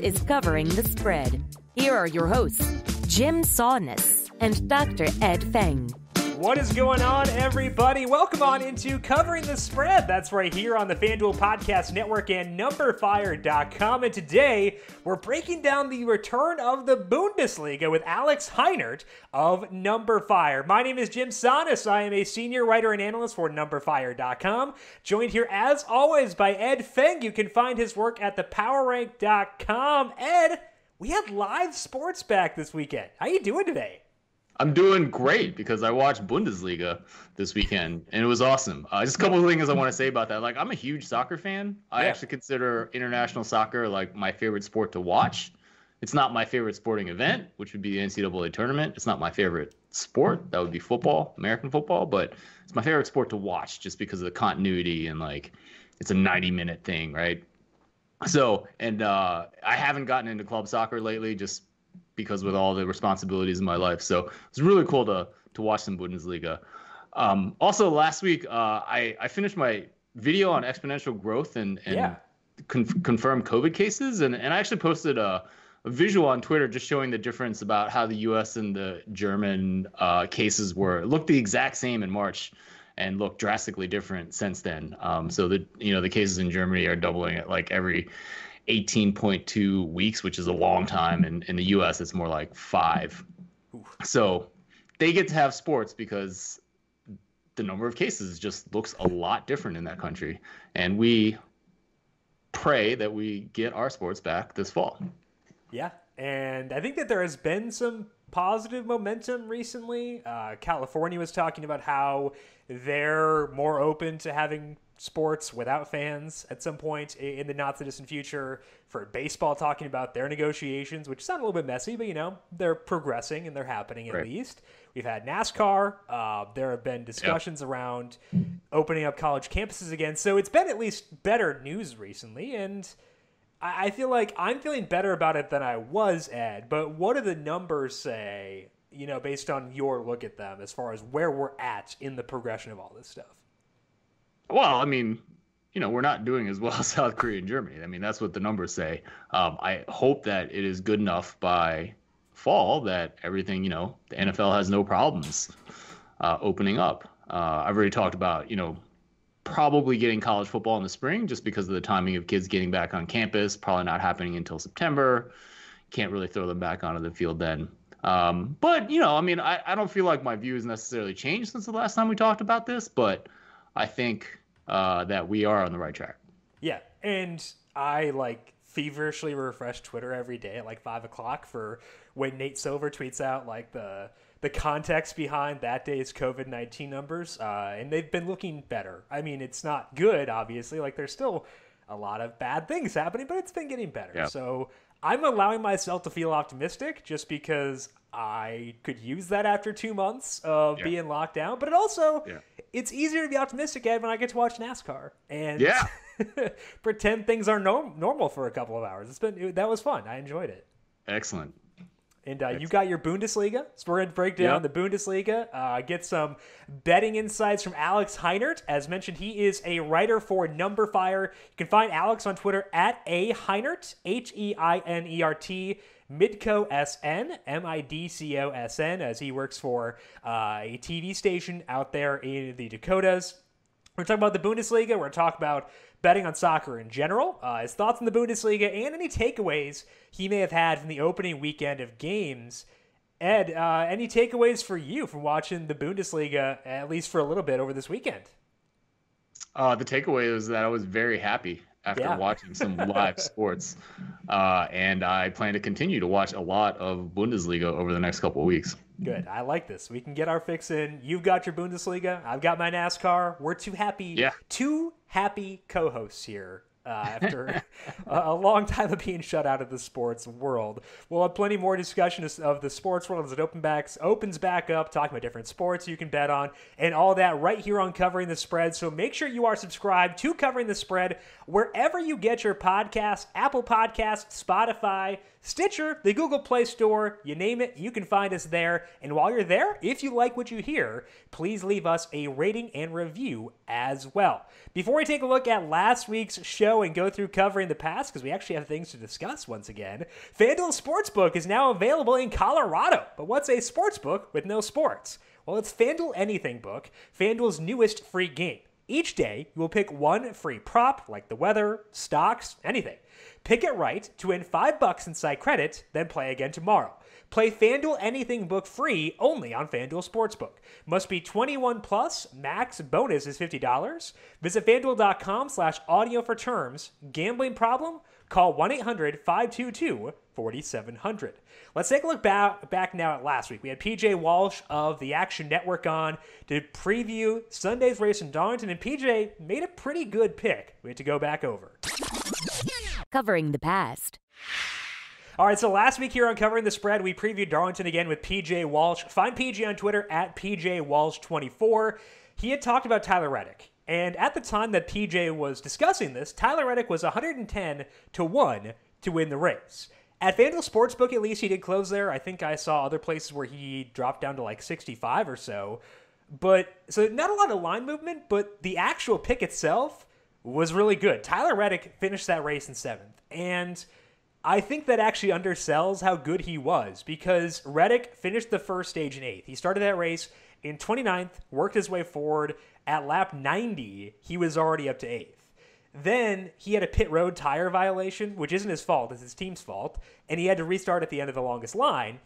is Covering the Spread. Here are your hosts, Jim Sawness and Dr. Ed Feng. What is going on, everybody? Welcome on into Covering the Spread. That's right here on the FanDuel Podcast Network and NumberFire.com. And today, we're breaking down the return of the Bundesliga with Alex Heinert of NumberFire. My name is Jim Sonis. I am a senior writer and analyst for NumberFire.com. Joined here, as always, by Ed Feng. You can find his work at thepowerrank.com. Ed, we had live sports back this weekend. How you doing today? I'm doing great because I watched Bundesliga this weekend and it was awesome. Uh, just a couple of things I want to say about that. Like, I'm a huge soccer fan. I yeah. actually consider international soccer like my favorite sport to watch. It's not my favorite sporting event, which would be the NCAA tournament. It's not my favorite sport. That would be football, American football, but it's my favorite sport to watch just because of the continuity and like it's a 90 minute thing, right? So, and uh, I haven't gotten into club soccer lately just because with all the responsibilities in my life. So it's really cool to to watch some Bundesliga. Um, also, last week uh, I I finished my video on exponential growth and and yeah. con- confirmed COVID cases, and and I actually posted a, a. visual on Twitter just showing the difference about how the U.S. and the German uh, cases were. It looked the exact same in March, and look drastically different since then. Um, so the you know the cases in Germany are doubling at like every 18.2 weeks, which is a long time. And in the US, it's more like five. So they get to have sports because the number of cases just looks a lot different in that country. And we pray that we get our sports back this fall. Yeah. And I think that there has been some positive momentum recently. Uh, California was talking about how they're more open to having sports without fans at some point in the not so distant future. For baseball, talking about their negotiations, which sound a little bit messy, but you know they're progressing and they're happening at right. least. We've had NASCAR. Uh, there have been discussions yep. around opening up college campuses again. So it's been at least better news recently, and I, I feel like I'm feeling better about it than I was, Ed. But what do the numbers say? You know, based on your look at them, as far as where we're at in the progression of all this stuff. Well, I mean, you know, we're not doing as well as South Korea and Germany. I mean, that's what the numbers say. Um, I hope that it is good enough by fall that everything, you know, the NFL has no problems uh, opening up. Uh, I've already talked about, you know, probably getting college football in the spring just because of the timing of kids getting back on campus, probably not happening until September. Can't really throw them back onto the field then. Um, but, you know, I mean, I, I don't feel like my view has necessarily changed since the last time we talked about this, but I think uh, that we are on the right track. Yeah, and I like feverishly refresh Twitter every day at like five o'clock for when Nate Silver tweets out like the the context behind that day's COVID nineteen numbers, uh, and they've been looking better. I mean, it's not good, obviously. Like there's still a lot of bad things happening, but it's been getting better. Yeah. So I'm allowing myself to feel optimistic just because I could use that after two months of yeah. being locked down. But it also, yeah. it's easier to be optimistic, Ed, when I get to watch NASCAR and yeah. pretend things are norm- normal for a couple of hours. It's been it, that was fun. I enjoyed it. Excellent. And uh, Excellent. you got your Bundesliga. So we're going to break down yep. the Bundesliga, uh, get some betting insights from Alex Heinert. As mentioned, he is a writer for Number Fire. You can find Alex on Twitter at A Heinert, H E I N E R T. Midco SN, M I D C O S N, as he works for uh, a TV station out there in the Dakotas. We're talking about the Bundesliga. We're talking about betting on soccer in general, uh, his thoughts on the Bundesliga, and any takeaways he may have had from the opening weekend of games. Ed, uh, any takeaways for you from watching the Bundesliga, at least for a little bit, over this weekend? Uh, the takeaway was that I was very happy after yeah. watching some live sports, uh, and I plan to continue to watch a lot of Bundesliga over the next couple of weeks. Good, I like this. We can get our fix in. You've got your Bundesliga. I've got my NASCAR. We're too happy, yeah. two happy co-hosts here uh, after a, long time of being shut out of the sports world. We'll have plenty more discussion of the sports world as it open backs, opens back up, talking about different sports you can bet on, and all that right here on Covering the Spread. So make sure you are subscribed to Covering the Spread wherever you get your podcast Apple Podcast, Spotify, Stitcher, the Google Play Store, you name it, you can find us there. And while you're there, if you like what you hear, please leave us a rating and review as well. Before we take a look at last week's show, and go through covering the past because we actually have things to discuss once again, FanDuel Sportsbook is now available in Colorado. But what's a sportsbook with no sports? Well, it's FanDuel Anything Book, FanDuel's newest free game. Each day, you will pick one free prop, like the weather, stocks, anything. Pick it right to win five bucks inside credit, then play again tomorrow. Play FanDuel Anything Book free only on FanDuel Sportsbook. Must be 21 plus. Max bonus is $50. Visit FanDuel.com slash audio for terms. Gambling problem? Call 1-800-522-4700. Let's take a look back, back now at last week. We had PJ Walsh of the Action Network on to preview Sunday's race in Darlington, and PJ made a pretty good pick. We had to go back over. Covering the past. All right, so last week here on Covering the Spread, we previewed Darlington again with PJ Walsh. Find PJ on Twitter at PJ Walsh24. He had talked about Tyler Reddick. And at the time that PJ was discussing this, Tyler Reddick was 110 to 1 to win the race. At FanDuel Sportsbook, at least, he did close there. I think I saw other places where he dropped down to like 65 or so. But so not a lot of line movement, but the actual pick itself was really good. Tyler Reddick finished that race in seventh. And I think that actually undersells how good he was because Reddick finished the first stage in eighth. He started that race in 29th, worked his way forward. At lap 90, he was already up to eighth. Then he had a pit road tire violation, which isn't his fault, it's his team's fault, and he had to restart at the end of the longest line.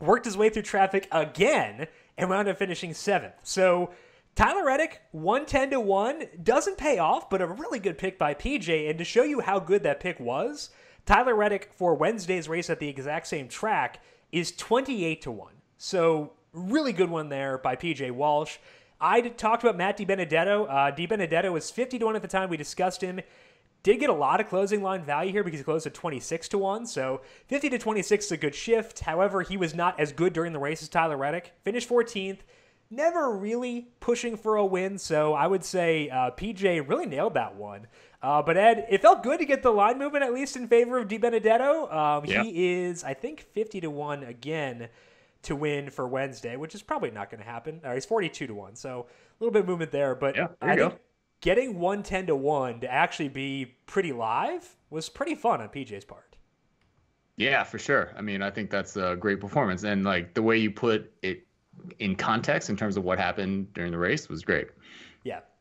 Worked his way through traffic again and wound up finishing seventh. So Tyler Reddick, 110 to 1, doesn't pay off, but a really good pick by PJ. And to show you how good that pick was, Tyler Reddick for Wednesday's race at the exact same track is 28 to 1. So, really good one there by PJ Walsh. I talked about Matt DiBenedetto. Uh, DiBenedetto was 50 to 1 at the time we discussed him. Did get a lot of closing line value here because he closed at 26 to 1. So 50 to 26 is a good shift. However, he was not as good during the race as Tyler Reddick. Finished 14th. Never really pushing for a win. So I would say uh, PJ really nailed that one. Uh, but Ed, it felt good to get the line movement at least in favor of Di Benedetto. Um, yeah. He is, I think, fifty to one again to win for Wednesday, which is probably not going to happen. Or uh, he's forty-two to one, so a little bit of movement there. But yeah, there I go. think getting one ten to one to actually be pretty live was pretty fun on PJ's part. Yeah, for sure. I mean, I think that's a great performance, and like the way you put it in context in terms of what happened during the race was great.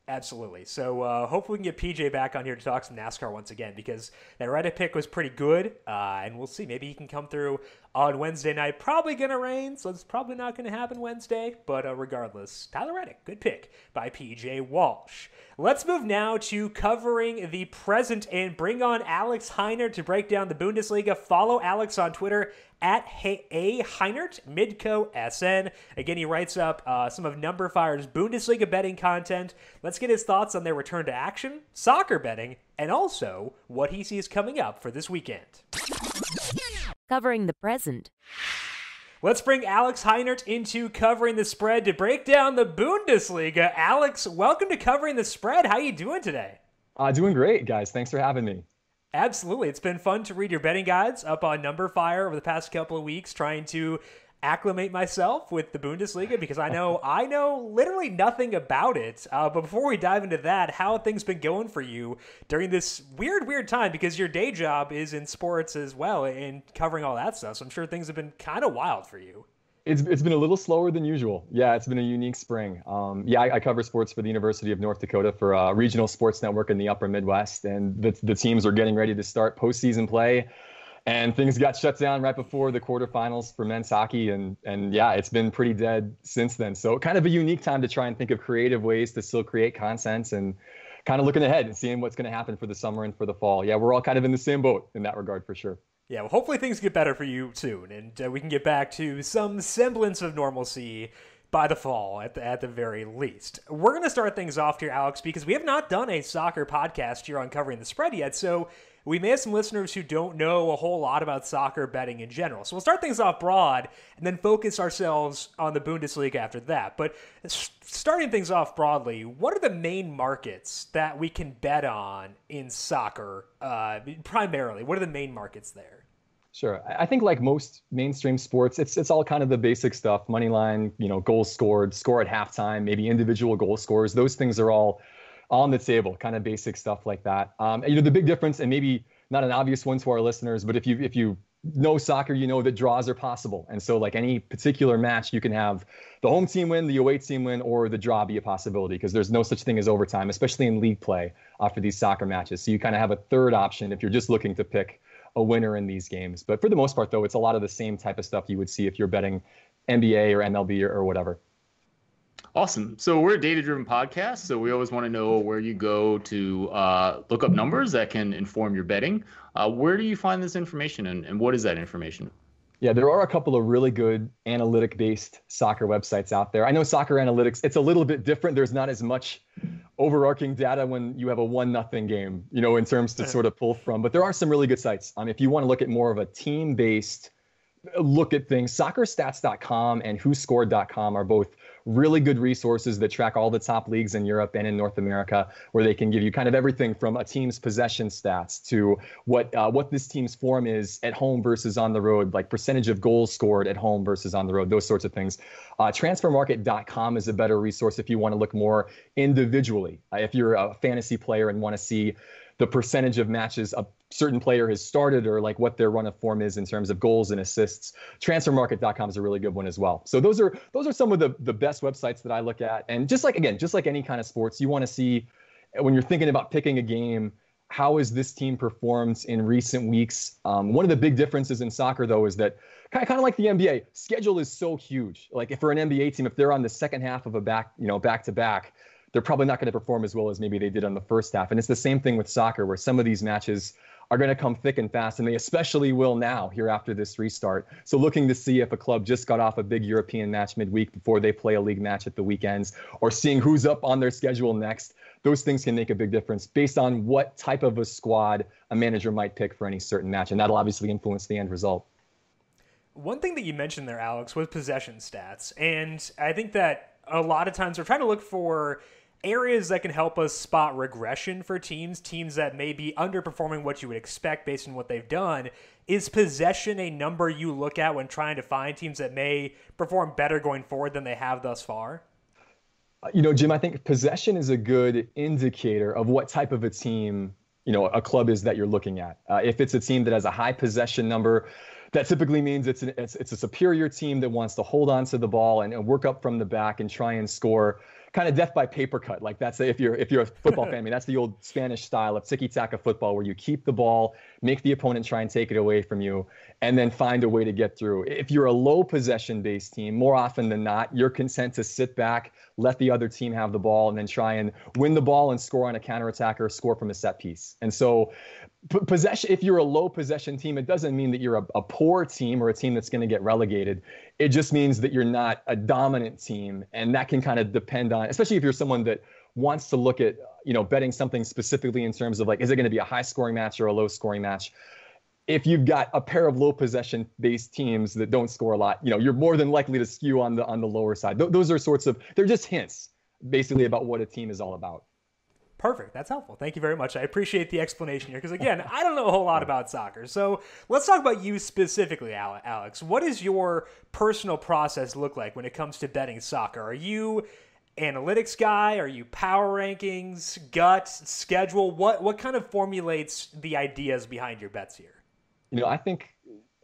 Absolutely. So uh, hopefully we can get PJ back on here to talk some NASCAR once again because that Reddit pick was pretty good, uh, and we'll see. Maybe he can come through on Wednesday night. Probably going to rain, so it's probably not going to happen Wednesday, but uh, regardless, Tyler Reddick, good pick by PJ Walsh. Let's move now to covering the present and bring on Alex Heinert to break down the Bundesliga. Follow Alex on Twitter at A. Heinert, Midco SN. Again, he writes up uh, some of NumberFire's Bundesliga betting content. Let's get his thoughts on their return to action, soccer betting, and also what he sees coming up for this weekend covering the present. Let's bring Alex Heinert into covering the spread to break down the Bundesliga. Alex, welcome to covering the spread. How you doing today? Uh, doing great, guys. Thanks for having me. Absolutely. It's been fun to read your betting guides up on Number Fire over the past couple of weeks, trying to acclimate myself with the Bundesliga because I know I know literally nothing about it. Uh, but before we dive into that, how things been going for you during this weird, weird time? Because your day job is in sports as well and covering all that stuff. So I'm sure things have been kind of wild for you. It's, it's been a little slower than usual. Yeah, it's been a unique spring. Um, yeah, I, I, cover sports for the University of North Dakota for a uh, regional sports network in the upper Midwest, and the, the teams are getting ready to start postseason play and things got shut down right before the quarterfinals for men's hockey and and yeah it's been pretty dead since then so kind of a unique time to try and think of creative ways to still create content and kind of looking ahead and seeing what's going to happen for the summer and for the fall yeah we're all kind of in the same boat in that regard for sure yeah well, hopefully things get better for you soon and uh, we can get back to some semblance of normalcy by the fall at the, at the very least. We're going to start things off here, Alex, because we have not done a soccer podcast here on Covering the Spread yet. So we may have some listeners who don't know a whole lot about soccer betting in general. So we'll start things off broad and then focus ourselves on the Bundesliga after that. But starting things off broadly, what are the main markets that we can bet on in soccer uh, primarily? What are the main markets there? Sure. I think like most mainstream sports, it's it's all kind of the basic stuff: money line, you know, goals scored, score at halftime, maybe individual goal scores. Those things are all on the table, kind of basic stuff like that. Um, and, you know, the big difference, and maybe not an obvious one to our listeners, but if you if you know soccer, you know that draws are possible. And so, like any particular match, you can have the home team win, the away team win, or the draw be a possibility because there's no such thing as overtime, especially in league play after uh, for these soccer matches. So, you kind of have a third option if you're just looking to pick a winner in these games. But for the most part, though, it's a lot of the same type of stuff you would see if you're betting NBA or MLB or, or whatever. Awesome. So we're a data-driven podcast, so we always want to know where you go to uh, look up numbers that can inform your betting. Uh, where do you find this information, and, and what is that information? Yeah, there are a couple of really good analytic-based soccer websites out there. I know soccer analytics; it's a little bit different. There's not as much overarching data when you have a one nothing game, you know, in terms to sort of pull from. But there are some really good sites. Um, if you want to look at more of a team-based uh, look at things, soccerstats.com and WhoScored.com are both really good resources that track all the top leagues in Europe and in North America, where they can give you kind of everything from a team's possession stats to what uh, what this team's form is at home versus on the road, like percentage of goals scored at home versus on the road, those sorts of things. Uh, transfermarket.com is a better resource if you want to look more individually. Uh, if you're a fantasy player and want to see the percentage of matches a certain player has started or like what their run of form is in terms of goals and assists. Transfermarket.com is a really good one as well. So those are those are some of the the best websites that I look at. And just like again, just like any kind of sports, you want to see when you're thinking about picking a game, how has this team performed in recent weeks? Um, one of the big differences in soccer, though, is that kind of, kind of like the NBA, schedule is so huge. Like if for an NBA team, if they're on the second half of a back, you know, back to back, they're probably not going to perform as well as maybe they did on the first half. And it's the same thing with soccer, where some of these matches are going to come thick and fast, and they especially will now here after this restart. So, looking to see if a club just got off a big European match midweek before they play a league match at the weekends, or seeing who's up on their schedule next, those things can make a big difference based on what type of a squad a manager might pick for any certain match. And that'll obviously influence the end result. One thing that you mentioned there, Alex, was possession stats. And I think that a lot of times we're trying to look for areas that can help us spot regression for teams, teams that may be underperforming what you would expect based on what they've done. Is possession a number you look at when trying to find teams that may perform better going forward than they have thus far? Uh, you know, Jim, I think possession is a good indicator of what type of a team, you know, a club is that you're looking at. Uh, if it's a team that has a high possession number, that typically means it's, an, it's, it's a superior team that wants to hold on to the ball and, and work up from the back and try and score kind of death by paper cut. Like that's if you're if you're a football fan, I mean that's the old Spanish style of tiki taka football where you keep the ball, make the opponent try and take it away from you, and then find a way to get through. If you're a low possession based team, more often than not, you're content to sit back, let the other team have the ball, and then try and win the ball and score on a counterattack or score from a set piece. And so possession if you're a low possession team it doesn't mean that you're a, a poor team or a team that's going to get relegated it just means that you're not a dominant team and that can kind of depend on especially if you're someone that wants to look at you know betting something specifically in terms of like is it going to be a high scoring match or a low scoring match if you've got a pair of low possession based teams that don't score a lot you know you're more than likely to skew on the on the lower side Th- those are sorts of they're just hints basically about what a team is all about Perfect. That's helpful. Thank you very much. I appreciate the explanation here because, again, I don't know a whole lot about soccer. So let's talk about you specifically, Alex. What does your personal process look like when it comes to betting soccer? Are you analytics guy? Are you power rankings, gut, schedule? What what kind of formulates the ideas behind your bets here? You know, I think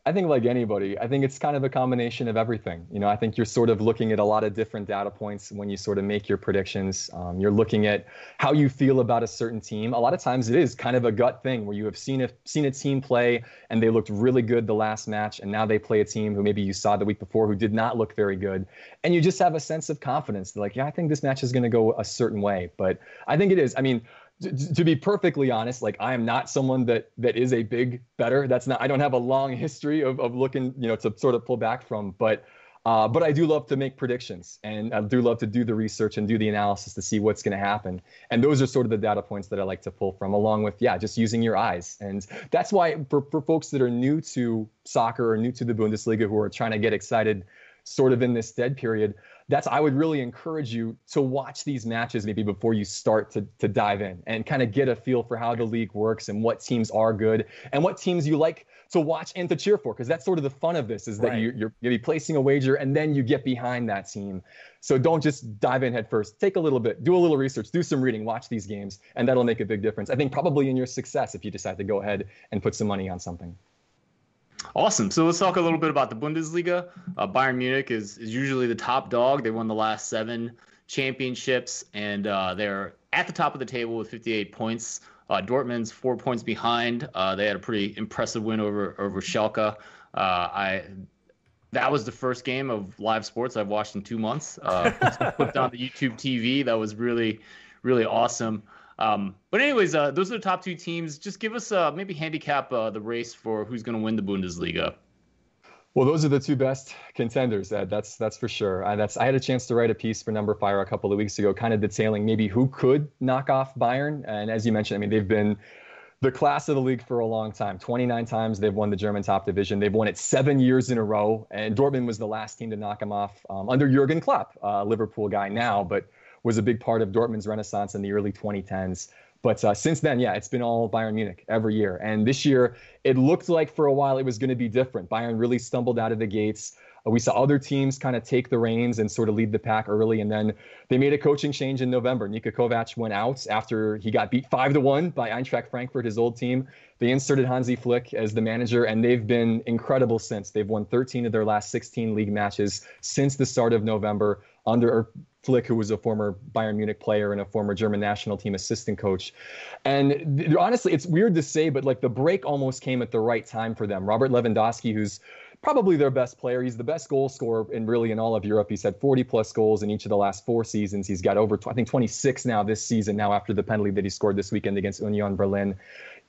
I think like anybody, I think it's kind of a combination of everything. You know, I think you're sort of looking at a lot of different data points when you sort of make your predictions. Um, you're looking at how you feel about a certain team. A lot of times it is kind of a gut thing where you have seen a seen a team play and they looked really good the last match, and now they play a team who maybe you saw the week before who did not look very good, and you just have a sense of confidence. They're like, yeah, I think this match is going to go a certain way. But I think it is. I mean to be perfectly honest, like I am not someone that that is a big better. That's not I don't have a long history of of looking, you know, to sort of pull back from, but uh, but I do love to make predictions and I do love to do the research and do the analysis to see what's going to happen. And those are sort of the data points that I like to pull from, along with, yeah, just using your eyes. And that's why for, for folks that are new to soccer or new to the Bundesliga who are trying to get excited sort of in this dead period, that's I would really encourage you to watch these matches maybe before you start to to dive in and kind of get a feel for how the league works and what teams are good and what teams you like to watch and to cheer for because that's sort of the fun of this is that right. you, you're placing a wager and then you get behind that team. So don't just dive in head first. Take a little bit, do a little research, do some reading, watch these games, and that'll make a big difference. I think probably in your success if you decide to go ahead and put some money on something. Awesome. So let's talk a little bit about the Bundesliga. Uh, Bayern Munich is, is usually the top dog. They won the last seven championships, and uh, they're at the top of the table with 58 points. Uh, Dortmund's four points behind. Uh, they had a pretty impressive win over over Schalke. Uh, I that was the first game of live sports I've watched in two months. Uh, on the YouTube TV. That was really really awesome. Um, but anyways, uh, those are the top two teams. Just give us uh, maybe handicap uh, the race for who's going to win the Bundesliga. Well, those are the two best contenders. Ed. That's that's for sure. that's I had a chance to write a piece for Number Fire a couple of weeks ago, kind of detailing maybe who could knock off Bayern. And as you mentioned, I mean they've been the class of the league for a long time. 29 times they've won the German top division. They've won it seven years in a row. And Dortmund was the last team to knock them off um, under Jurgen Klopp, uh, Liverpool guy now. But was a big part of Dortmund's renaissance in the early 2010s. But uh, since then, yeah, it's been all Bayern Munich every year. And this year, it looked like for a while it was going to be different. Bayern really stumbled out of the gates. Uh, we saw other teams kind of take the reins and sort of lead the pack early. And then they made a coaching change in November. Niko Kovac went out after he got beat 5 to 1 by Eintracht Frankfurt, his old team. They inserted Hansi Flick as the manager, and they've been incredible since. They've won 13 of their last 16 league matches since the start of November under Flick, who was a former Bayern Munich player and a former German national team assistant coach. And th- honestly, it's weird to say, but like the break almost came at the right time for them. Robert Lewandowski, who's probably their best player. He's the best goal scorer in really in all of Europe. He's had 40 plus goals in each of the last four seasons. He's got over, I think, 26 now this season, now after the penalty that he scored this weekend against Union Berlin.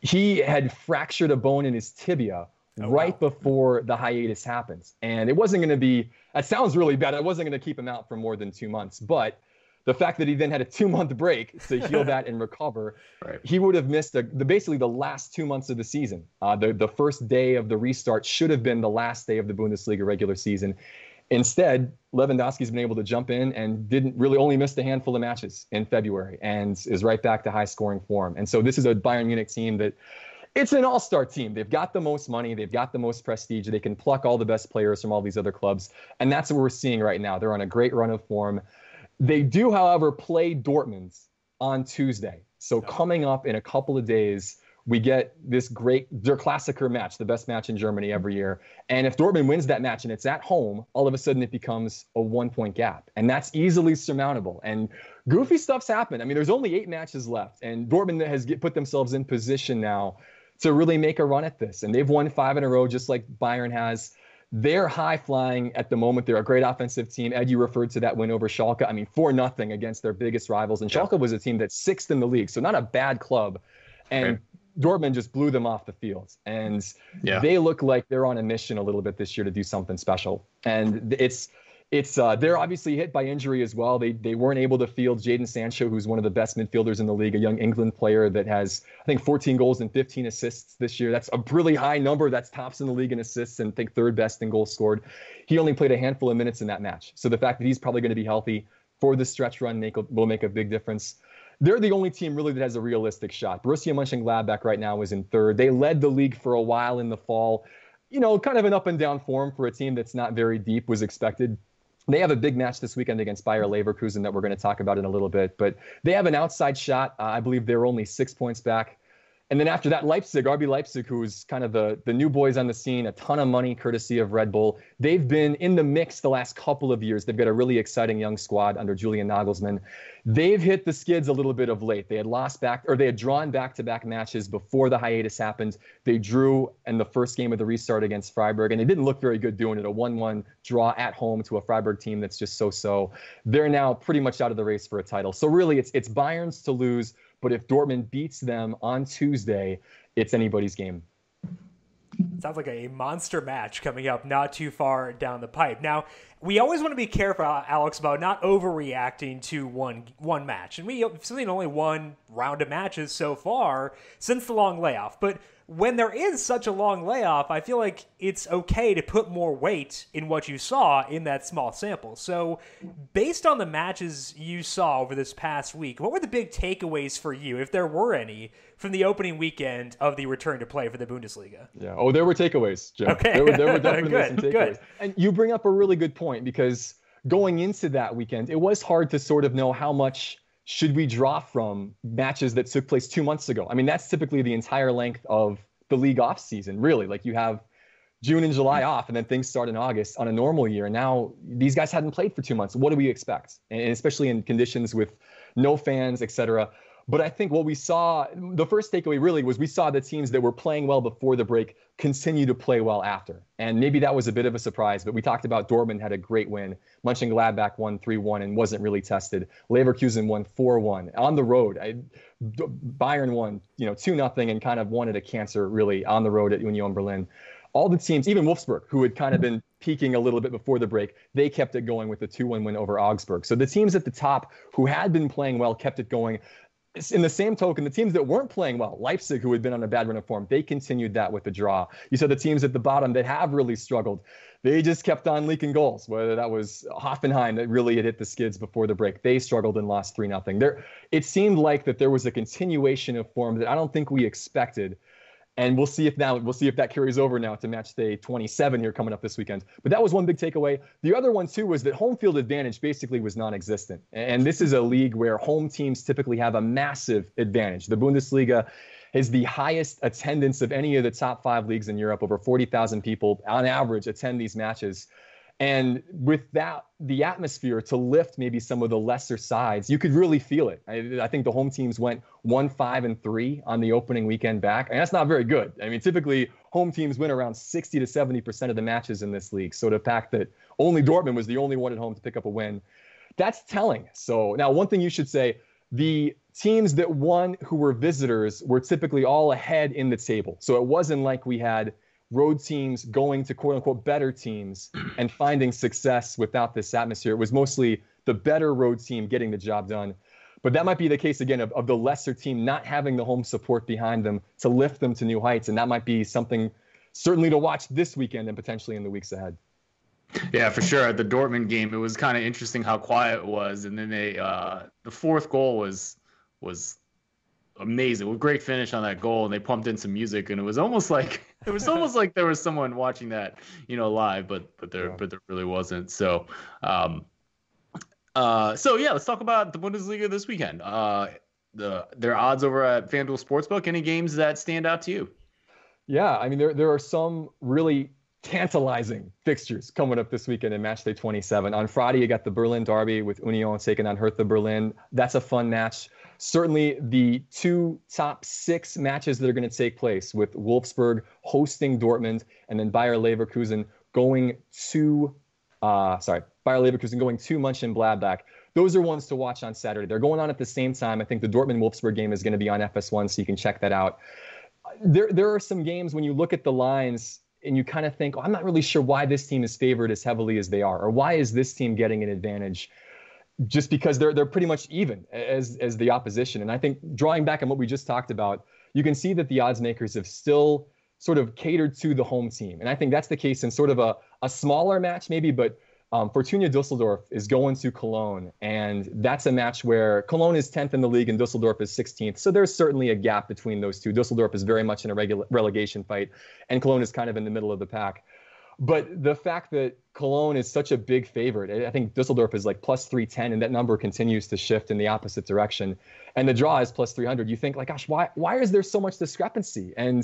He had fractured a bone in his tibia oh, right wow. before the hiatus happens. And it wasn't going to be, that sounds really bad. It wasn't going to keep him out for more than two months. But the fact that he then had a two month break to heal that and recover, right. he would have missed a, the, basically the last two months of the season. Uh, the, the first day of the restart should have been the last day of the Bundesliga regular season. Instead, Lewandowski's been able to jump in and didn't really only missed a handful of matches in February and is right back to high scoring form. And so this is a Bayern Munich team that it's an all-star team. They've got the most money, they've got the most prestige, they can pluck all the best players from all these other clubs, and that's what we're seeing right now. They're on a great run of form. They do, however, play Dortmund on Tuesday. So coming up in a couple of days, we get this great Der Klassiker match, the best match in Germany every year. And if Dortmund wins that match and it's at home, all of a sudden it becomes a one point gap. And that's easily surmountable. And goofy stuff's happened. I mean, there's only eight matches left, and Dortmund has get, put themselves in position now to really make a run at this. And they've won five in a row, just like Bayern has they're high flying at the moment. They're a great offensive team. Ed, you referred to that win over Schalke. I mean, four nothing against their biggest rivals, and yeah. Schalke was a team that's sixth in the league, so not a bad club. And right. Dortmund just blew them off the field, and yeah. they look like they're on a mission a little bit this year to do something special. And it's it's uh, they're obviously hit by injury as well. They they weren't able to field Jaden Sancho, who's one of the best midfielders in the league, a young England player that has I think 14 goals and 15 assists this year. That's a really high number. That's tops in the league in assists and I think third best in goals scored. He only played a handful of minutes in that match, so the fact that he's probably going to be healthy for the stretch run make, will make a big difference. They're the only team really that has a realistic shot. Borussia Mönchengladbach right now is in third. They led the league for a while in the fall you know, kind of an up and down form for a team that's not very deep was expected they have a big match this weekend against Bayer Leverkusen that we're going to talk about in a little bit, but they have an outside shot. Uh, I believe they're only six points back and then after that, Leipzig, RB Leipzig, who is kind of the, the new boys on the scene, a ton of money courtesy of Red Bull. They've been in the mix the last couple of years. They've got a really exciting young squad under Julian Nagelsmann. They've hit the skids a little bit of late. They had lost back or they had drawn back to back matches before the hiatus happened. They drew in the first game of the restart against Freiburg, and they didn't look very good doing it a 1 1 draw at home to a Freiburg team that's just so so. They're now pretty much out of the race for a title. So really, it's, it's Bayern's to lose. But if Dortmund beats them on Tuesday, it's anybody's game. Sounds like a monster match coming up not too far down the pipe. Now, we always want to be careful, uh, Alex, about not overreacting to one one match. And we have seen only one round of matches so far since the long layoff. But when there is such a long layoff, I feel like it's okay to put more weight in what you saw in that small sample. So, based on the matches you saw over this past week, what were the big takeaways for you, if there were any, from the opening weekend of the return to play for the Bundesliga? Yeah. Oh, there were takeaways, Joe. Okay. There were, there were definitely good, some takeaways. Good. And you bring up a really good point point because going into that weekend, it was hard to sort of know how much should we draw from matches that took place two months ago. I mean, that's typically the entire length of the league off season, really. Like you have June and July off, and then things start in August on a normal year. And now these guys hadn't played for two months. What do we expect? And especially in conditions with no fans, et cetera. But I think what we saw, the first takeaway really was we saw the teams that were playing well before the break continue to play well after. And maybe that was a bit of a surprise, but we talked about Dortmund had a great win. Mönchengladbach won 3 1 and wasn't really tested. Leverkusen won 4 1 on the road. I, Bayern won you know 2 0 and kind of wanted a cancer really on the road at Union Berlin. All the teams, even Wolfsburg, who had kind of been peaking a little bit before the break, they kept it going with the 2 1 win over Augsburg. So the teams at the top who had been playing well kept it going in the same token, the teams that weren't playing well, Leipzig, who had been on a bad run of form, they continued that with a draw. You saw the teams at the bottom that have really struggled, they just kept on leaking goals. Whether that was Hoffenheim that really had hit the skids before the break, they struggled and lost three nothing. There, it seemed like that there was a continuation of form that I don't think we expected and we'll see if now we'll see if that carries over now to match day 27 here coming up this weekend. But that was one big takeaway. The other one too was that home field advantage basically was non-existent. And this is a league where home teams typically have a massive advantage. The Bundesliga is the highest attendance of any of the top 5 leagues in Europe. Over 40,000 people on average attend these matches. And with that, the atmosphere to lift maybe some of the lesser sides, you could really feel it. I, I, think the home teams went one, five, and three on the opening weekend back. And that's not very good. I mean, typically home teams win around 60 to 70% of the matches in this league. So the fact that only Dortmund was the only one at home to pick up a win, that's telling. So now, one thing you should say the teams that won who were visitors were typically all ahead in the table. So it wasn't like we had road teams going to quote unquote better teams and finding success without this atmosphere. It was mostly the better road team getting the job done. But that might be the case again of, of the lesser team not having the home support behind them to lift them to new heights. And that might be something certainly to watch this weekend and potentially in the weeks ahead. Yeah, for sure. At the Dortmund game, it was kind of interesting how quiet it was, and then they uh, the fourth goal was was amazing. With great finish on that goal, and they pumped in some music, and it was almost like it was almost like there was someone watching that, you know, live, but but there yeah. but there really wasn't. So, um, uh, so yeah, let's talk about the Bundesliga this weekend. Uh, the their odds over at FanDuel Sportsbook. Any games that stand out to you? Yeah, I mean there there are some really tantalizing fixtures coming up this weekend in matchday 27. On Friday, you got the Berlin Derby with Union taking on Hertha Berlin. That's a fun match certainly the two top six matches that are going to take place with Wolfsburg hosting Dortmund and then Bayer Leverkusen going to, uh, sorry, Bayer Leverkusen going to Munchen Gladbach. Those are ones to watch on Saturday. They're going on at the same time. I think the Dortmund Wolfsburg game is going to be on FS1, so you can check that out. There, there are some games when you look at the lines and you kind of think, oh, I'm not really sure why this team is favored as heavily as they are, or why is this team getting an advantage just because they're they're pretty much even as as the opposition. And I think drawing back on what we just talked about, you can see that the odds makers have still sort of catered to the home team. And I think that's the case in sort of a, a smaller match, maybe, but um, Fortuna Dusseldorf is going to Cologne, and that's a match where Cologne is 10th in the league and Dusseldorf is 16th. So there's certainly a gap between those two. Dusseldorf is very much in a regu- relegation fight, and Cologne is kind of in the middle of the pack. But the fact that Cologne is such a big favorite, I think Dusseldorf is like plus 310, and that number continues to shift in the opposite direction. And the draw is plus 300. You think, like, gosh, why, why is there so much discrepancy? And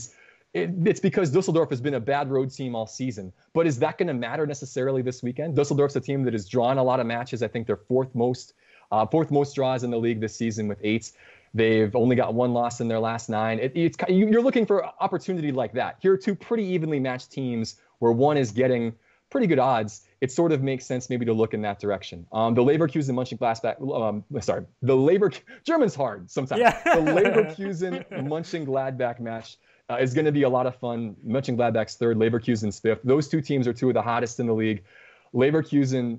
it, it's because Dusseldorf has been a bad road team all season. But is that going to matter necessarily this weekend? Dusseldorf's a team that has drawn a lot of matches. I think they're fourth most uh, fourth most draws in the league this season with eight. They've only got one loss in their last nine. It, it's you're looking for opportunity like that. Here are two pretty evenly matched teams where one is getting pretty good odds. It sort of makes sense maybe to look in that direction. Um, the Leverkusen Mönchengladbach, um, sorry, the Labor German's hard sometimes. Yeah. the Leverkusen Gladback match uh, is going to be a lot of fun. Gladbach's third, Leverkusen's fifth. Those two teams are two of the hottest in the league. Leverkusen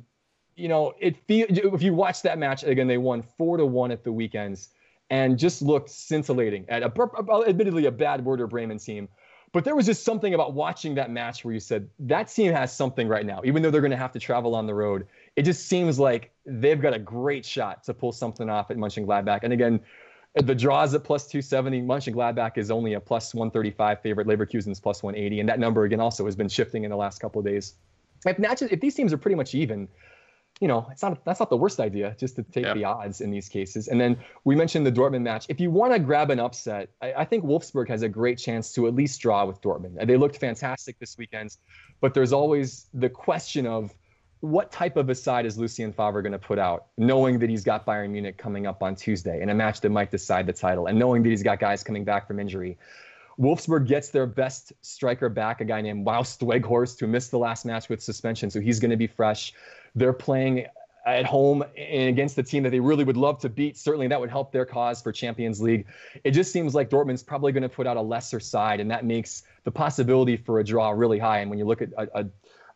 you know, it feel if you watch that match again, they won four to one at the weekends and just looked scintillating at a, admittedly a bad Werder Bremen team. But there was just something about watching that match where you said, that team has something right now, even though they're going to have to travel on the road. It just seems like they've got a great shot to pull something off at Mönchengladbach. And again, the draw is at plus 270. Mönchengladbach is only a plus 135 favorite. is 180. And that number, again, also has been shifting in the last couple of days. If, matches, if these teams are pretty much even, you know, it's not that's not the worst idea just to take yeah. the odds in these cases. And then we mentioned the Dortmund match. If you want to grab an upset, I, I, think Wolfsburg has a great chance to at least draw with Dortmund. They looked fantastic this weekend, but there's always the question of what type of a side is Lucien Favre going to put out, knowing that he's got Bayern Munich coming up on Tuesday in a match that might decide the title, and knowing that he's got guys coming back from injury. Wolfsburg gets their best striker back, a guy named Woust Weghorst, who missed the last match with suspension, so he's going to be fresh. They're playing at home and against the team that they really would love to beat. Certainly, that would help their cause for Champions League. It just seems like Dortmund's probably going to put out a lesser side, and that makes the possibility for a draw really high. And when you look at a,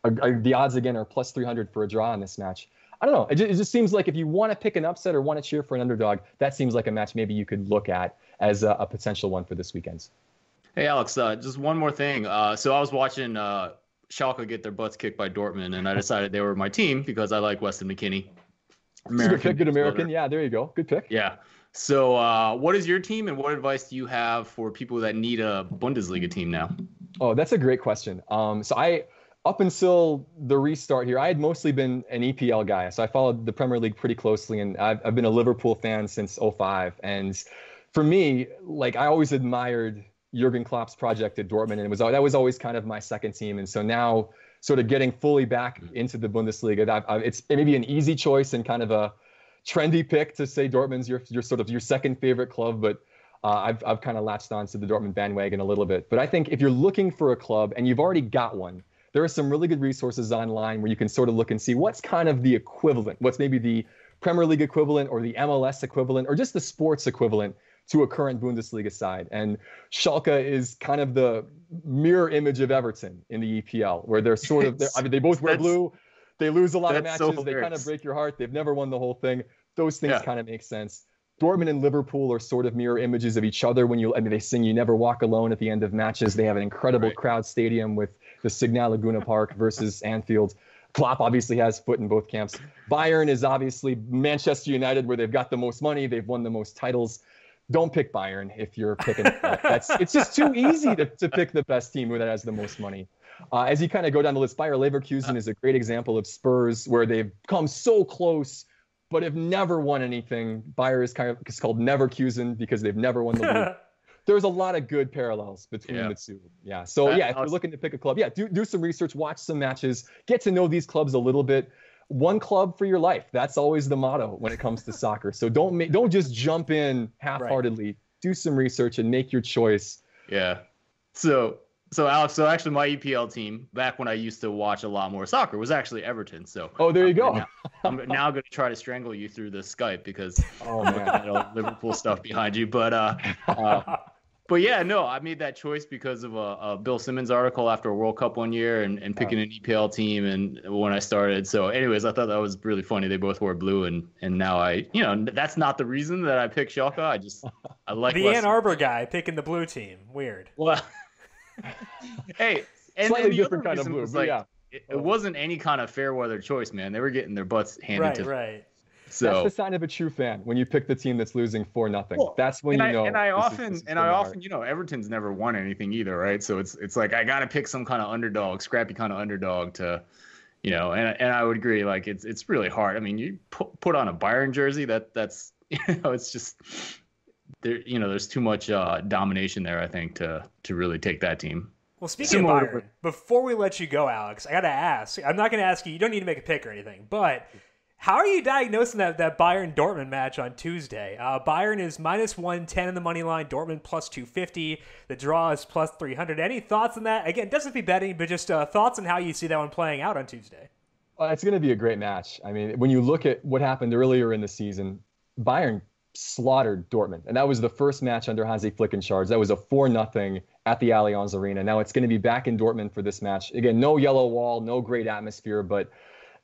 a, a, the odds again are plus 300 for a draw in this match. I don't know. It just, it just seems like if you want to pick an upset or want to cheer for an underdog, that seems like a match maybe you could look at as a, potential one for this weekend. Hey, Alex, uh, just one more thing. Uh, so I was watching. Uh Schalke get their butts kicked by Dortmund, and I decided they were my team because I like Weston McKinney. American, good American, yeah. There you go, good pick. Yeah. So, uh, what is your team, and what advice do you have for people that need a Bundesliga team now? Oh, that's a great question. Um, so I, up until the restart here, I had mostly been an EPL guy. So I followed the Premier League pretty closely, and I've, I've been a Liverpool fan since 05. And for me, like I always admired Jurgen Klopp's project at Dortmund, and it was that was always kind of my second team. And so now, sort of getting fully back mm-hmm. into the Bundesliga, that i uh, it's it maybe an easy choice and kind of a trendy pick to say Dortmund's your your sort of your second favorite club, but uh, I've I've kind of latched on to the Dortmund bandwagon a little bit. But I think if you're looking for a club and you've already got one, there are some really good resources online where you can sort of look and see what's kind of the equivalent, what's maybe the Premier League equivalent or the MLS equivalent or just the sports equivalent to a current Bundesliga side. And Schalke is kind of the mirror image of Everton in the EPL, where they're sort of, they're, I mean, they both wear blue. They lose a lot of matches. So they kind of break your heart. They've never won the whole thing. Those things yeah. kind of make sense. Dortmund and Liverpool are sort of mirror images of each other. When you, I mean, they sing "You Never Walk Alone" at the end of matches. They have an incredible right. crowd stadium with the Signal Laguna Park versus Anfield. Klopp obviously has foot in both camps. Bayern is obviously Manchester United, where they've got the most money, they've won the most titles don't pick Bayern if you're picking. That's it's just too easy to, to pick the best team that has the most money. Uh, as you kind of go down the list, Bayer Leverkusen is a great example of Spurs where they've come so close but have never won anything. Bayer is kind of it's called Neverkusen because they've never won the league. There's a lot of good parallels between yeah. the two. Yeah. So That's yeah, if awesome. you're looking to pick a club, yeah, do do some research, watch some matches, get to know these clubs a little bit one club for your life. That's always the motto when it comes to soccer. So don't make, don't just jump in half-heartedly. Right. Do some research and make your choice. Yeah. So so Alex, so actually my EPL team back when I used to watch a lot more soccer was actually Everton. So oh, there you I'm go. Now, I'm now going to try to strangle you through the Skype because oh man, Liverpool stuff behind you. But uh, uh but yeah, no, I made that choice because of a, uh, a, uh, Bill Simmons article after a World Cup one year and, and picking an EPL team and when I started. So, anyways, I thought that was really funny. They both wore blue, and and now I, you know, that's not the reason that I picked Schalke. I just I like the Ann Arbor guy picking the blue team. Weird. Well, hey, and, slightly and different kind of blue, like, yeah. It, it, wasn't any kind of fair weather choice, man. They were getting their butts handed right, to them. Right, so that's the sign of a true fan when you pick the team that's losing for nothing. Well, that's when you I, know. And I often is, and I often you know Everton's never won anything either, right? So it's it's like I got to pick some kind of underdog, scrappy kind of underdog to. You know, and and I would agree. Like it's it's really hard. I mean, you put put on a Byron jersey. That that's you know, it's just there. You know, there's too much uh, domination there. I think to to really take that team. Well, speaking Similar. of Byron, before we let you go, Alex, I got to ask. I'm not going to ask you. You don't need to make a pick or anything, but how are you diagnosing that, that Bayern Dortmund match on Tuesday? Uh, Bayern is minus 110 in the money line, Dortmund plus 250. The draw is plus 300. Any thoughts on that? Again, doesn't be betting, but just uh, thoughts on how you see that one playing out on Tuesday. Well, uh, it's going to be a great match. I mean, when you look at what happened earlier in the season, Bayern slaughtered Dortmund. And that was the first match under Hansi Flick in charge. That was a 4 0 at the Allianz Arena. Now it's going to be back in Dortmund for this match. Again, no yellow wall, no great atmosphere, but,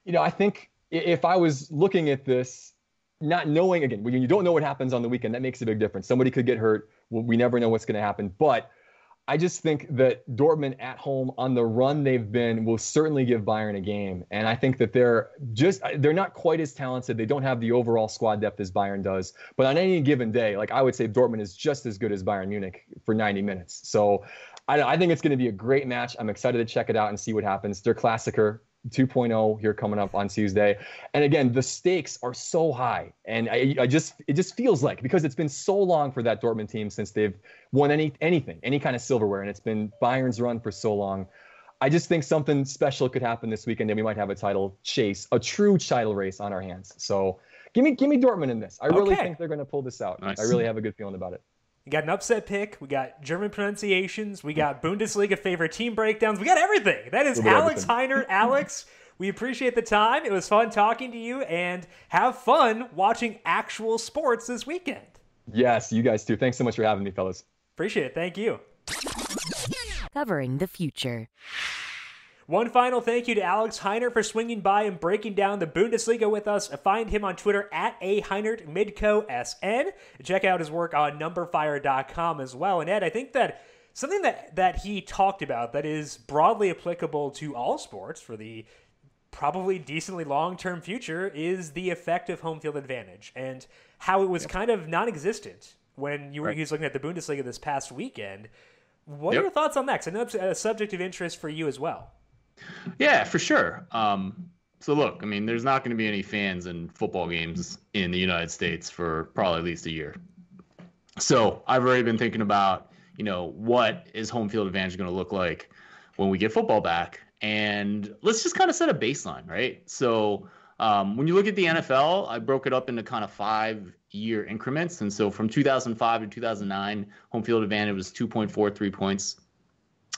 you know, I think if I was looking at this, not knowing again, when you don't know what happens on the weekend, that makes a big difference. Somebody could get hurt. We never know what's going to happen. But I just think that Dortmund at home on the run they've been will certainly give Bayern a game. And I think that they're just they're not quite as talented. They don't have the overall squad depth as Bayern does. But on any given day, like I would say Dortmund is just as good as Bayern Munich for 90 minutes. So I, I think it's going to be a great match. I'm excited to check it out and see what happens. They're classicer. 2.0 here coming up on Tuesday. And again, the stakes are so high. And I, I, just it just feels like because it's been so long for that Dortmund team since they've won any anything, any kind of silverware, and it's been Bayern's run for so long. I just think something special could happen this weekend, and we might have a title chase, a true title race on our hands. So give me give me Dortmund in this. I really okay. think they're going to pull this out. Nice. I really have a good feeling about it. We got an upset pick. We got German pronunciations. We got Bundesliga favorite team breakdowns. We got everything. That is Alex everything. Heiner. Alex, we appreciate the time. It was fun talking to you and have fun watching actual sports this weekend. Yes, you guys too. Thanks so much for having me, fellas. Appreciate it. Thank you. Covering the future. One final thank you to Alex Heinert for swinging by and breaking down the Bundesliga with us. Find him on Twitter at a Heinert Midco SN. Check out his work on numberfire.com as well. And Ed, I think that something that, that he talked about that is broadly applicable to all sports for the probably decently long term future is the effect of home field advantage and how it was yep. kind of non existent when you were right. looking at the Bundesliga this past weekend. What yep. are your thoughts on that? I know it's a subject of interest for you as well. Yeah, for sure. Um, so look, I mean, there's not going to be any fans in football games in the United States for probably at least a year. So I've already been thinking about, you know, what is home field advantage going to look like when we get football back, and let's just kind of set a baseline, right? So um, when you look at the NFL, I broke it up into kind of five year increments, and so from 2005 to 2009, home field advantage was 2.43 points.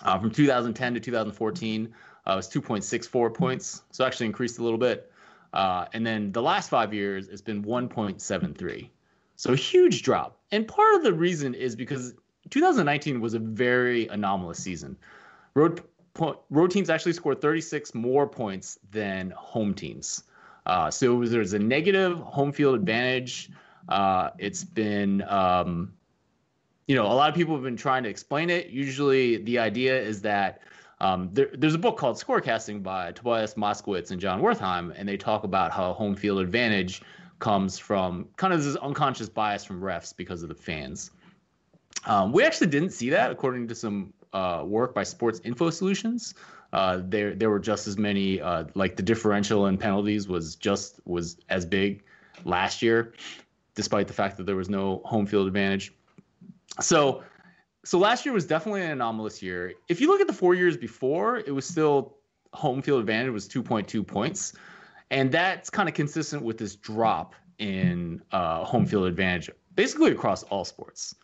Uh, from 2010 to 2014. Uh, it was 2.64 points, so actually increased a little bit. Uh, and then the last five years, it's been 1.73. So a huge drop. And part of the reason is because 2019 was a very anomalous season. Road, po- road teams actually scored 36 more points than home teams. Uh, so there's a negative home field advantage. Uh, it's been, um, you know, a lot of people have been trying to explain it. Usually the idea is that um, there, there's a book called Scorecasting by Tobias Moskowitz and John Wertheim, and they talk about how home field advantage comes from kind of this unconscious bias from refs because of the fans. Um, we actually didn't see that, according to some uh, work by Sports Info Solutions. Uh, there, there were just as many, uh, like the differential in penalties was just was as big last year, despite the fact that there was no home field advantage. So so last year was definitely an anomalous year. If you look at the four years before, it was still home field advantage was 2.2 points, and that's kind of consistent with this drop in uh, home field advantage, basically across all sports.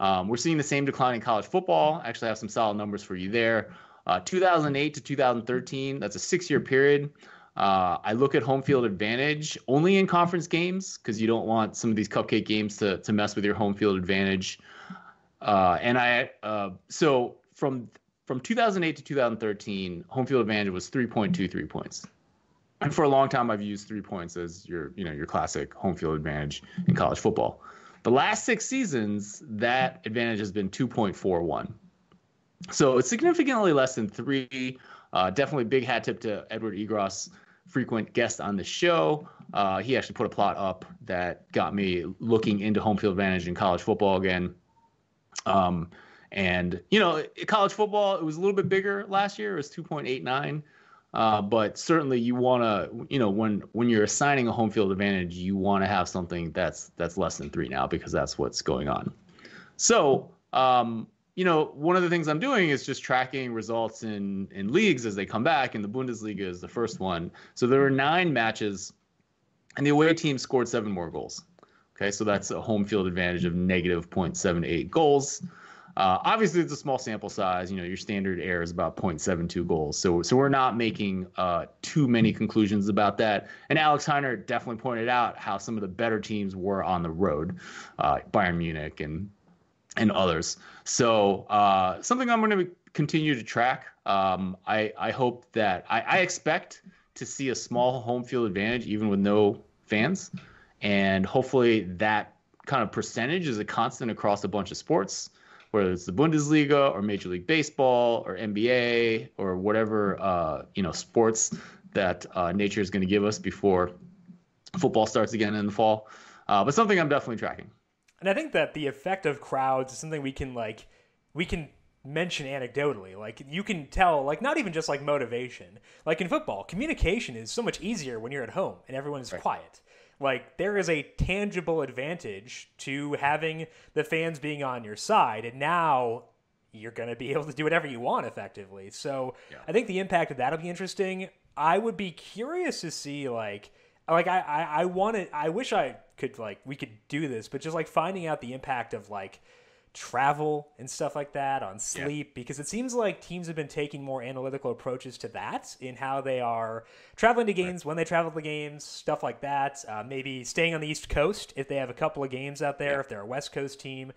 Um, we're seeing the same decline in college football. I actually, have some solid numbers for you there. Uh, 2008 to 2013, that's a six-year period. Uh, I look at home field advantage only in conference games because you don't want some of these cupcake games to to mess with your home field advantage. Uh, and I uh, so from from 2008 to 2013, home field advantage was 3.23 points. And for a long time, I've used three points as your you know your classic home field advantage in college football. The last six seasons, that advantage has been 2.41. So it's significantly less than three. Uh, definitely big hat tip to Edward Egros, frequent guest on the show. Uh, he actually put a plot up that got me looking into home field advantage in college football again. Um, and you know, college football it was a little bit bigger last year. It was 2.89, uh, but certainly you want to, you know, when when you're assigning a home field advantage, you want to have something that's that's less than three now because that's what's going on. So. Um, you know, one of the things I'm doing is just tracking results in in leagues as they come back, and the Bundesliga is the first one. So there were nine matches, and the away team scored seven more goals. Okay, so that's a home field advantage of negative 0.78 goals. Uh, obviously, it's a small sample size. You know, your standard error is about 0.72 goals. So, so we're not making uh, too many conclusions about that. And Alex Heiner definitely pointed out how some of the better teams were on the road, uh, Bayern Munich and and others. So, uh, something I'm going to continue to track. Um, I I hope that I, I expect to see a small home field advantage even with no fans. And hopefully that kind of percentage is a constant across a bunch of sports, whether it's the Bundesliga or Major League Baseball or NBA or whatever uh, you know sports that uh, nature is going to give us before football starts again in the fall. Uh, but something I'm definitely tracking. And I think that the effect of crowds is something we can like we can mention anecdotally. Like you can tell, like not even just like motivation. Like in football, communication is so much easier when you're at home and everyone is right. quiet. Like there is a tangible advantage to having the fans being on your side, and now you're going to be able to do whatever you want effectively. So yeah. I think the impact of that will be interesting. I would be curious to see like like I I, I wanted I wish I could like we could do this, but just like finding out the impact of like travel and stuff like that, on sleep, yeah. because it seems like teams have been taking more analytical approaches to that in how they are traveling to games, right. when they travel to games, stuff like that. Uh, maybe staying on the East Coast if they have a couple of games out there, yeah. if they're a West Coast team.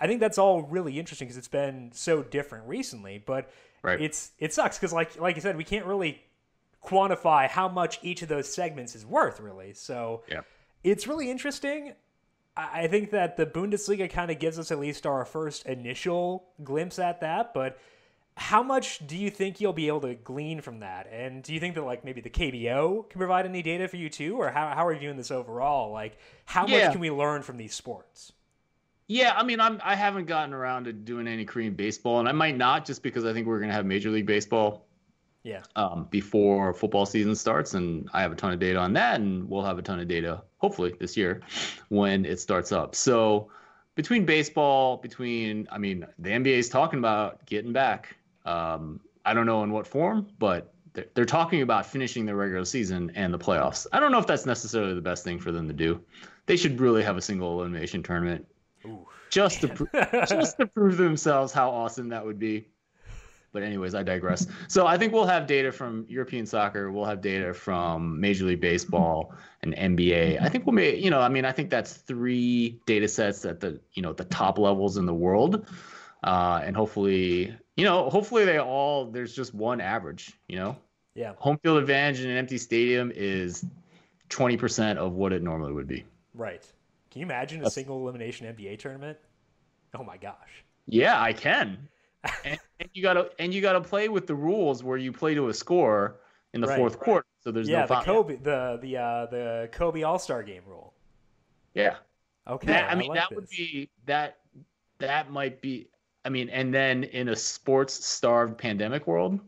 I think that's all really interesting because it's been so different recently, but right. it's it sucks because like like you said, we can't really quantify how much each of those segments is worth really. So yeah. it's really interesting. I think that the Bundesliga kind of gives us at least our first initial glimpse at that, but how much do you think you'll be able to glean from that? And do you think that like maybe the KBO can provide any data for you too, or how, how are you viewing this overall? Like how yeah. much can we learn from these sports? Yeah, I mean, I'm I haven't gotten around to doing any Korean baseball, and I might not just because I think we're gonna have Major League Baseball yeah. Um, before football season starts, and I have a ton of data on that, and we'll have a ton of data hopefully this year when it starts up. So between baseball, between I mean, the NBA is talking about getting back. Um, I don't know in what form, but they're, they're talking about finishing the regular season and the playoffs. I don't know if that's necessarily the best thing for them to do. They should really have a single elimination tournament Ooh, just to, to just to prove themselves how awesome that would be. But anyways, I digress. So I think we'll have data from European soccer. We'll have data from Major League Baseball and NBA. I think we'll make, you know, I mean, I think that's three data sets at the, you know, the top levels in the world. Uh, and hopefully, you know, hopefully they all there's just one average. You know, yeah, home field advantage in an empty stadium is twenty percent of what it normally would be. Right. Can you imagine That's... a single elimination NBA tournament? Oh my gosh. Yeah, I can and, and, you gotta and you gotta play with the rules where you play to a score in the right, fourth right. quarter. So there's yeah, no the Kobe the the uh, the Kobe All Star Game rule. Yeah. Okay. That, I, I mean, like that this. would be that that might be. I mean, and then in a sports starved pandemic world,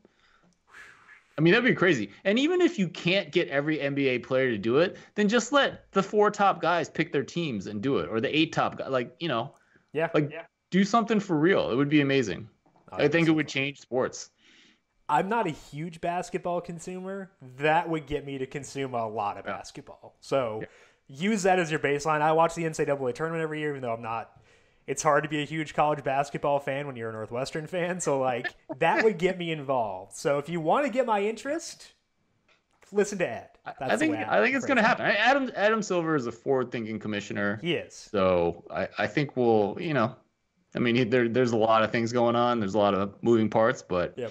I mean, that'd be crazy. And even if you can't get every NBA player to do it, then just let the four top guys pick their teams and do it, or the eight top guys. like you know, yeah, like yeah. do something for real. It would be amazing. I think it would change sports. I'm not a huge basketball consumer. That would get me to consume a lot of yeah. basketball. So yeah. use that as your baseline. I watch the NCAA tournament every year, even though I'm not. It's hard to be a huge college basketball fan when you're a Northwestern fan. So, like, that would get me involved. So, if you want to get my interest, listen to Ed. That's I think I think it's going to happen. Adam Adam Silver is a forward-thinking commissioner. He is. So I, I think we'll you know I mean, there, there's a lot of things going on. There's a lot of moving parts, but yep.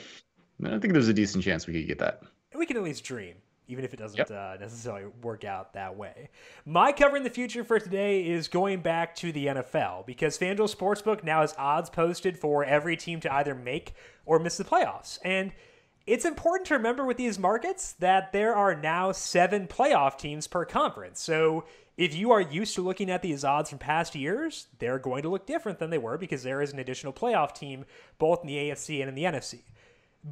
I think there's a decent chance we could get that. We can at least dream, even if it doesn't yep. uh, necessarily work out that way. My cover in the future for today is going back to the NFL because FanDuel Sportsbook now has odds posted for every team to either make or miss the playoffs. And it's important to remember with these markets that there are now seven playoff teams per conference. So if you are used to looking at these odds from past years, they're going to look different than they were because there is an additional playoff team both in the AFC and in the NFC.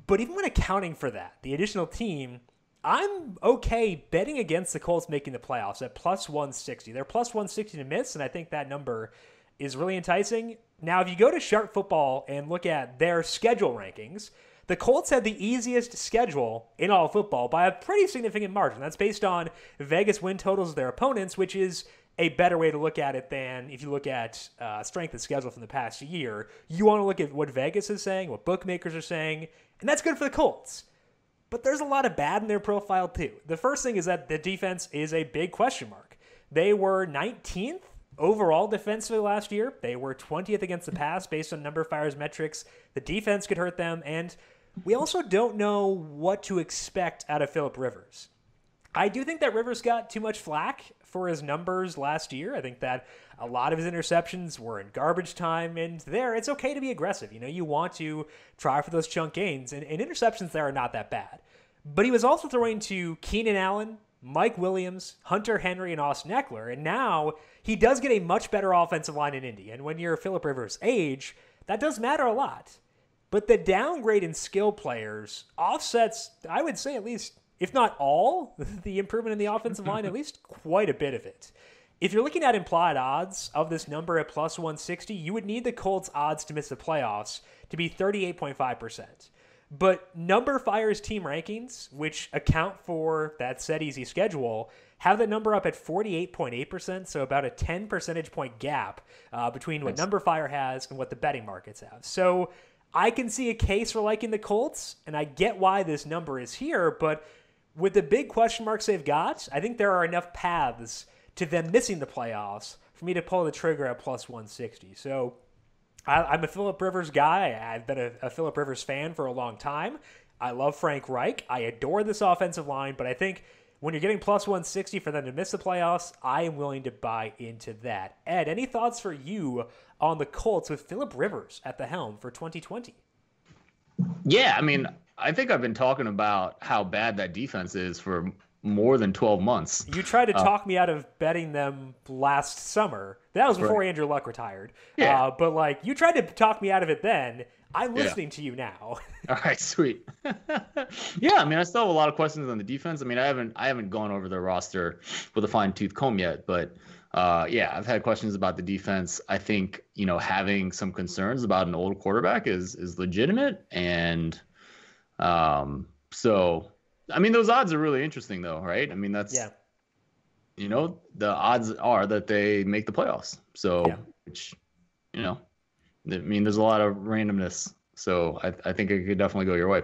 But even when accounting for that, the additional team, I'm okay betting against the Colts making the playoffs at plus 160. They're plus 160 to miss, and I think that number is really enticing. Now, if you go to Sharp Football and look at their schedule rankings, the Colts had the easiest schedule in all football by a pretty significant margin. That's based on Vegas win totals of their opponents, which is a better way to look at it than if you look at uh, strength of schedule from the past year. You want to look at what Vegas is saying, what bookmakers are saying, and that's good for the Colts. But there's a lot of bad in their profile, too. The first thing is that the defense is a big question mark. They were 19th overall defensively last year. They were 20th against the pass based on number of fires metrics. The defense could hurt them, and we also don't know what to expect out of Philip Rivers. I do think that Rivers got too much flack for his numbers last year. I think that a lot of his interceptions were in garbage time, and there it's okay to be aggressive. You know, you want to try for those chunk gains, and, and interceptions there are not that bad. But he was also throwing to Keenan Allen, Mike Williams, Hunter Henry, and Austin Eckler, and now he does get a much better offensive line in Indy. And when you're Philip Rivers' age, that does matter a lot. But the downgrade in skill players offsets, I would say, at least, if not all, the improvement in the offensive line, at least quite a bit of it. If you're looking at implied odds of this number at plus 160, you would need the Colts' odds to miss the playoffs to be 38.5%. But Number Fire's team rankings, which account for that set easy schedule, have that number up at 48.8%, so about a 10 percentage point gap uh, between what Number Fire has and what the betting markets have. So I can see a case for liking the Colts, and I get why this number is here, but with the big question marks they've got, I think there are enough paths to them missing the playoffs for me to pull the trigger at plus 160. So I, am a Philip Rivers guy. I've been a, a Philip Rivers fan for a long time. I love Frank Reich. I adore this offensive line, but I think when you're getting plus 160 for them to miss the playoffs, I am willing to buy into that. Ed, any thoughts for you on the Colts with Philip Rivers at the helm for 2020? Yeah, I mean, I think I've been talking about how bad that defense is for more than 12 months. You tried to uh, talk me out of betting them last summer. That was before right. Andrew Luck retired. Yeah. Uh, but like you tried to talk me out of it then, I'm listening yeah. to you now. All right, sweet. yeah, I mean, I still have a lot of questions on the defense. I mean, I haven't I haven't gone over the roster with a fine tooth comb yet, but uh, yeah, I've had questions about the defense. I think you know having some concerns about an old quarterback is is legitimate, and um, so I mean, those odds are really interesting, though, right? I mean, that's yeah. You know, the odds are that they make the playoffs. So, yeah. which, you know, I mean, there's a lot of randomness. So I, I think it could definitely go your way.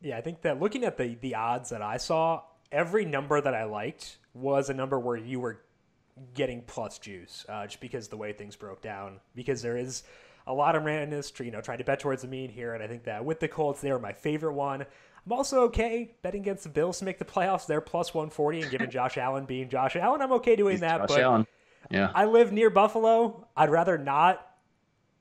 Yeah, I think that looking at the the odds that I saw, every number that I liked was a number where you were getting plus juice, uh, just because the way things broke down. Because there is a lot of randomness, you know, trying to bet towards the mean here, and I think that with the Colts, they were my favorite one. I'm also okay betting against the Bills to make the playoffs. They're plus 140, and given Josh Allen being Josh Allen, I'm okay doing He's that. Josh but Allen. Yeah. I live near Buffalo. I'd rather not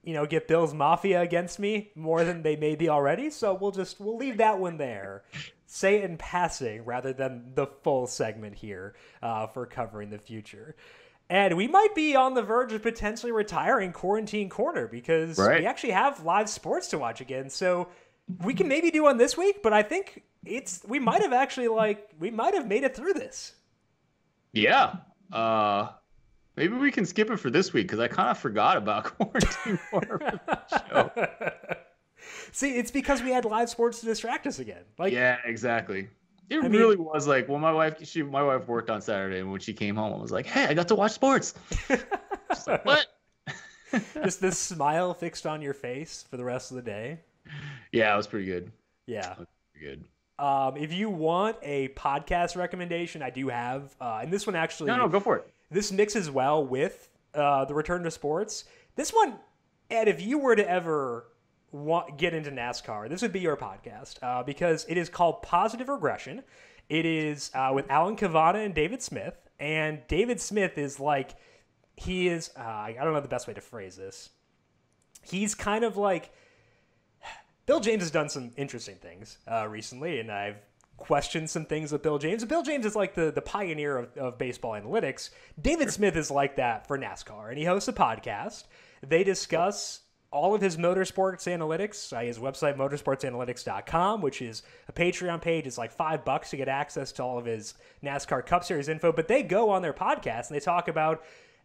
you know, get Bill's Mafia against me more than they may be already. So we'll just we'll leave that one there. Say it in passing rather than the full segment here uh, for covering the future. And we might be on the verge of potentially retiring Quarantine Corner because right. we actually have live sports to watch again. So we can maybe do one this week, but I think it's we might have actually like we might have made it through this. Yeah. Uh Maybe we can skip it for this week because I kind of forgot about quarantine horror show. See, it's because we had live sports to distract us again. Like, yeah, exactly. It I really mean, was like, well, my wife, she, my wife worked on Saturday, and when she came home, I was like, hey, I got to watch sports. like, what? Just this smile fixed on your face for the rest of the day. Yeah, it was pretty good. Yeah, pretty good. Um, if you want a podcast recommendation, I do have, uh, and this one actually. No, no, go for it. This mixes well with uh, the return to sports. This one, Ed, if you were to ever want get into NASCAR, this would be your podcast uh, because it is called Positive Regression. It is uh, with Alan Cavada and David Smith, and David Smith is like he is. Uh, I don't know the best way to phrase this. He's kind of like Bill James has done some interesting things uh, recently, and I've question some things with Bill James. Bill James is like the, the pioneer of, of baseball analytics. David Smith is like that for NASCAR, and he hosts a podcast. They discuss all of his motorsports analytics. Uh, his website, motorsportsanalytics.com, which is a Patreon page. It's like five bucks to get access to all of his NASCAR Cup Series info. But they go on their podcast and they talk about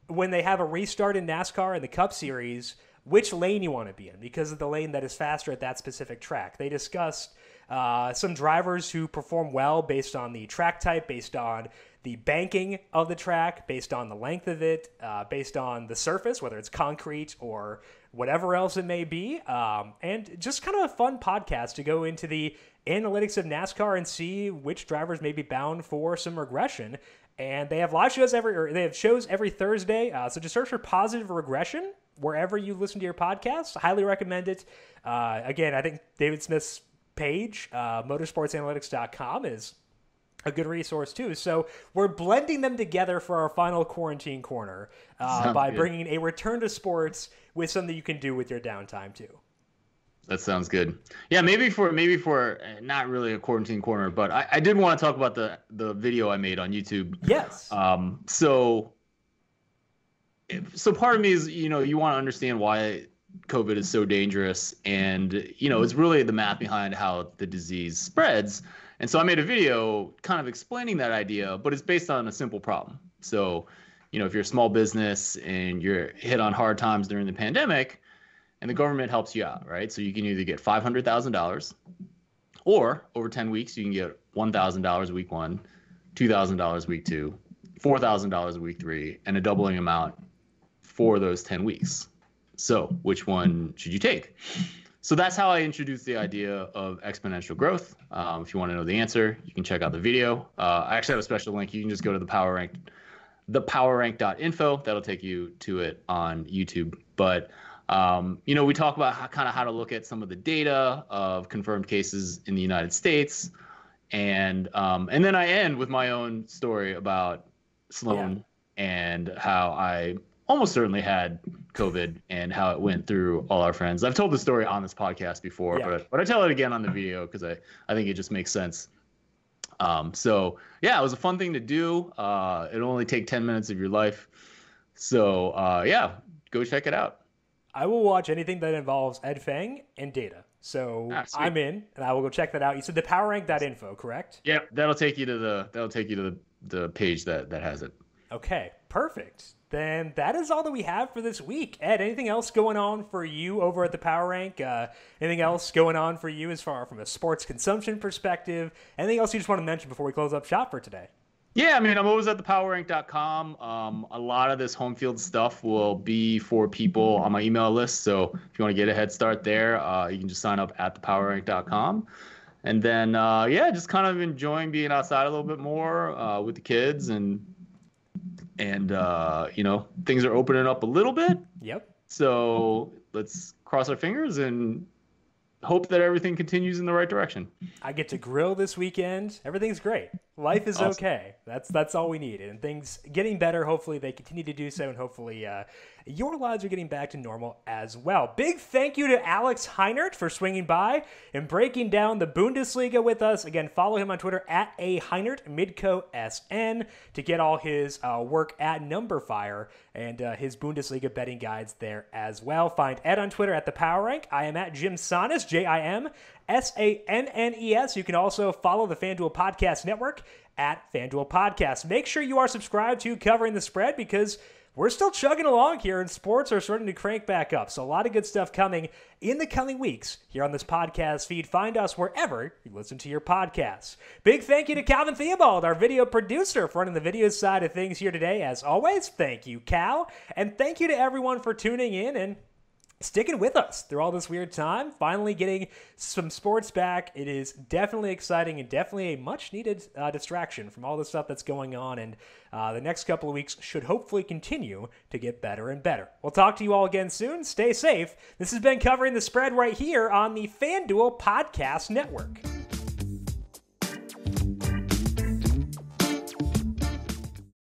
when they have a restart in NASCAR and the Cup Series, which lane you want to be in because of the lane that is faster at that specific track. They discussed uh, some drivers who perform well based on the track type, based on the banking of the track, based on the length of it, uh, based on the surface, whether it's concrete or whatever else it may be. Um, and just kind of a fun podcast to go into the analytics of NASCAR and see which drivers may be bound for some regression. And they have live shows every, or they have shows every Thursday. Uh, so just search for positive regression wherever you listen to your podcast. Highly recommend it. Uh, again, I think David Smith's page, uh, motorsportsanalytics.com, is a good resource too. So we're blending them together for our final quarantine corner uh, by good. bringing a return to sports with something you can do with your downtime too. That sounds good. Yeah, maybe for maybe for uh, not really a quarantine corner, but I, I did want to talk about the the video I made on YouTube. Yes. Um. So. So part of me is, you know, you want to understand why COVID is so dangerous. And, you know, it's really the math behind how the disease spreads. And so I made a video kind of explaining that idea, but it's based on a simple problem. So, you know, if you're a small business and you're hit on hard times during the pandemic and the government helps you out, right? So you can either get $500,000 or over 10 weeks, you can get $1,000 week one, $2,000 week two, $4,000 week three, and a doubling amount for those 10 weeks. So, which one should you take? So that's how I introduced the idea of exponential growth. Um, if you want to know the answer, you can check out the video. Uh, I actually have a special link. You can just go to the Power Rank, the PowerRank.info. That'll take you to it on YouTube. But um, you know, we talk about how, kind of how to look at some of the data of confirmed cases in the United States, and um, and then I end with my own story about Sloan yeah. and how I almost certainly had COVID and how it went through all our friends. I've told the story on this podcast before, yeah. but but I tell it again on the video because I I think it just makes sense. Um, so yeah, it was a fun thing to do. Uh, it'll only take ten minutes of your life. So uh, yeah, go check it out. I will watch anything that involves Ed Fang and data. So ah, I'm in, and I will go check that out. You said the powerrank.info, correct? Yeah, that'll take you to the that'll take you to the, the page that that has it. Okay, perfect then that is all that we have for this week. Ed, anything else going on for you over at the Power Rank? Uh, anything else going on for you as far from a sports consumption perspective? Anything else you just want to mention before we close up shop for today? Yeah, I mean, I'm always at thepowerrank.com. Um, a lot of this home field stuff will be for people on my email list. So if you want to get a head start there, uh, you can just sign up at thepowerrank.com. And then, uh, yeah, just kind of enjoying being outside a little bit more uh, with the kids and and uh, you know things are opening up a little bit. Yep. So let's cross our fingers and hope that everything continues in the right direction. I get to grill this weekend. Everything's great. Life is awesome. okay. That's that's all we need, and things getting better. Hopefully, they continue to do so, and hopefully, uh, your lives are getting back to normal as well. Big thank you to Alex Heinert for swinging by and breaking down the Bundesliga with us. Again, follow him on Twitter at a Heinert Midco SN to get all his uh, work at Numberfire and uh, his Bundesliga betting guides there as well. Find Ed on Twitter at the Power Rank. I am at Jim Sonis, J I M S A N N E S. You can also follow the FanDuel Podcast Network at FanDuel Podcast. Make sure you are subscribed to Covering the Spread because we're still chugging along here, and sports are starting to crank back up. So, a lot of good stuff coming in the coming weeks here on this podcast feed. Find us wherever you listen to your podcasts. Big thank you to Calvin Theobald, our video producer, for running the video side of things here today. As always, thank you, Cal. And thank you to everyone for tuning in and sticking with us through all this weird time, finally getting some sports back. It is definitely exciting and definitely a much needed uh, distraction from all the stuff that's going on. And uh, the next couple of weeks should hopefully continue to get better and better. We'll talk to you all again soon. Stay safe. This has been covering the spread right here on the FanDuel Podcast Network.